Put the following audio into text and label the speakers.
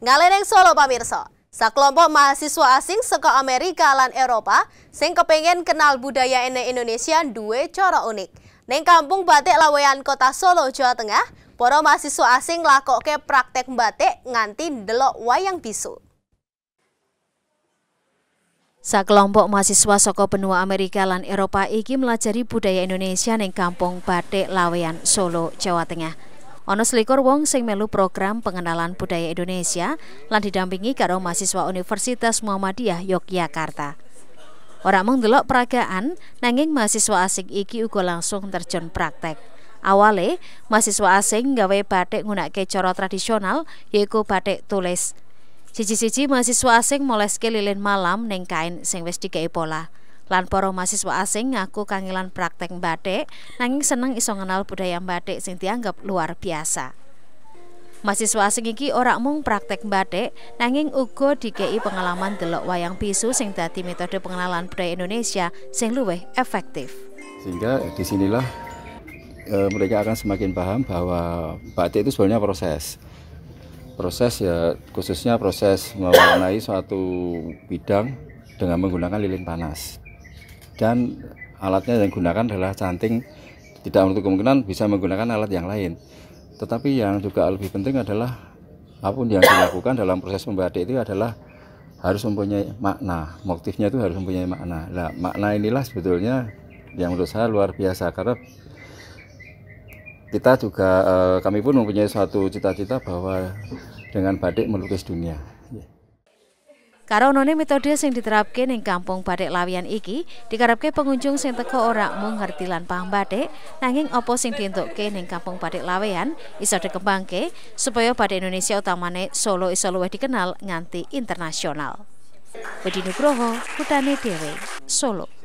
Speaker 1: Ngaleneng Solo pamirsa. Sekelompok mahasiswa asing seko Amerika lan Eropa sing kepengen kenal budaya ene Indonesia duwe cara unik. Neng kampung batik Lawean Kota Solo, Jawa Tengah, para mahasiswa asing ke praktek batik nganti delok wayang bisu.
Speaker 2: Sekelompok mahasiswa soko benua Amerika lan Eropa iki melajari budaya Indonesia neng kampung Batik Lawean Solo, Jawa Tengah. Ono selikur wong sing melu program pengenalan budaya Indonesia lan didampingi karo mahasiswa Universitas Muhammadiyah Yogyakarta. Orang mengdelok peragaan, nanging mahasiswa asing iki uga langsung terjun praktek. Awale, mahasiswa asing gawe batik nggunakake cara tradisional yaiku batik tulis. Siji-siji mahasiswa asing moleske lilin malam neng kain sing wis digawe pola. Lan para mahasiswa asing ngaku kangilan praktek batik, nanging seneng iso ngenal budaya batik sing dianggap luar biasa. Mahasiswa asing iki ora mung praktek batik, nanging uga dikei pengalaman delok wayang bisu sing dadi metode pengenalan budaya Indonesia sing luwih efektif.
Speaker 3: Sehingga eh, disinilah e, eh, mereka akan semakin paham bahwa batik itu sebenarnya proses. Proses ya khususnya proses mewarnai suatu bidang dengan menggunakan lilin panas dan alatnya yang digunakan adalah canting tidak untuk kemungkinan bisa menggunakan alat yang lain tetapi yang juga lebih penting adalah apapun yang dilakukan dalam proses membatik itu adalah harus mempunyai makna motifnya itu harus mempunyai makna nah, makna inilah sebetulnya yang menurut saya luar biasa karena kita juga eh, kami pun mempunyai suatu cita-cita bahwa dengan batik melukis dunia
Speaker 2: Karo metode sing diterapke ning kampung Batik Lawian iki, dikarepke pengunjung sing teko ora mung ngerti lan paham batik, nanging apa sing dientukke ning kampung Batik Lawian iso dikembangke supaya batik Indonesia utamane Solo iso luwih dikenal nganti internasional. Wedi Nugroho, Kutane Dewe, Solo.